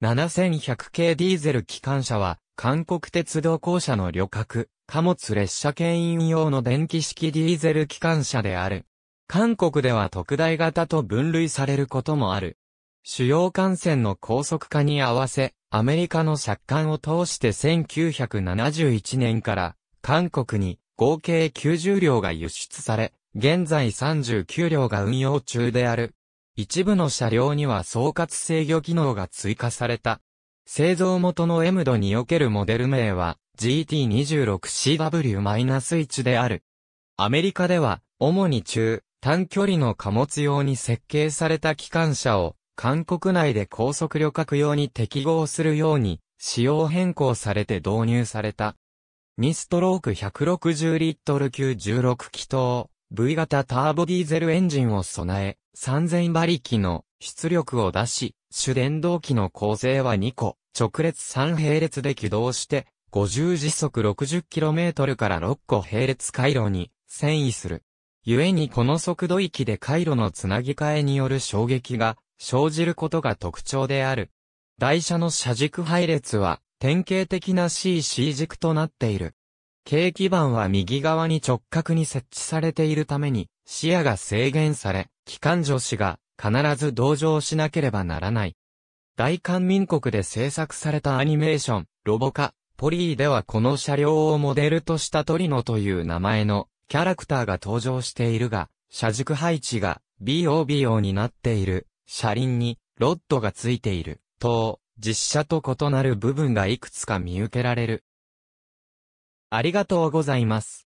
7100系ディーゼル機関車は、韓国鉄道公社の旅客、貨物列車牽引用の電気式ディーゼル機関車である。韓国では特大型と分類されることもある。主要幹線の高速化に合わせ、アメリカの借款を通して1971年から韓国に合計90両が輸出され、現在39両が運用中である。一部の車両には総括制御機能が追加された。製造元の M 度におけるモデル名は GT26CW-1 である。アメリカでは、主に中、短距離の貨物用に設計された機関車を、韓国内で高速旅客用に適合するように、仕様変更されて導入された。2ストローク160リットル級16気筒。V 型ターボディーゼルエンジンを備え、3000馬力の出力を出し、主電動機の構成は2個、直列3並列で起動して、50時速 60km から6個並列回路に遷移する。故にこの速度域で回路のつなぎ替えによる衝撃が生じることが特徴である。台車の車軸配列は典型的な CC 軸となっている。軽基板は右側に直角に設置されているために、視野が制限され、機関助士が必ず同乗しなければならない。大韓民国で制作されたアニメーション、ロボカ、ポリーではこの車両をモデルとしたトリノという名前のキャラクターが登場しているが、車軸配置が BOBO になっている、車輪にロッドがついている、等、実車と異なる部分がいくつか見受けられる。ありがとうございます。